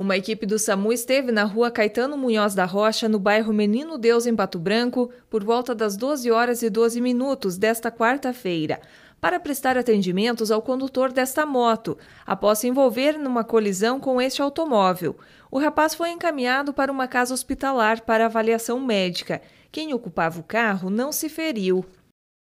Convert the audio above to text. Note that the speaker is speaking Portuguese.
Uma equipe do SAMU esteve na rua Caetano Munhoz da Rocha, no bairro Menino Deus, em Pato Branco, por volta das 12 horas e 12 minutos desta quarta-feira, para prestar atendimentos ao condutor desta moto, após se envolver numa colisão com este automóvel. O rapaz foi encaminhado para uma casa hospitalar para avaliação médica. Quem ocupava o carro não se feriu.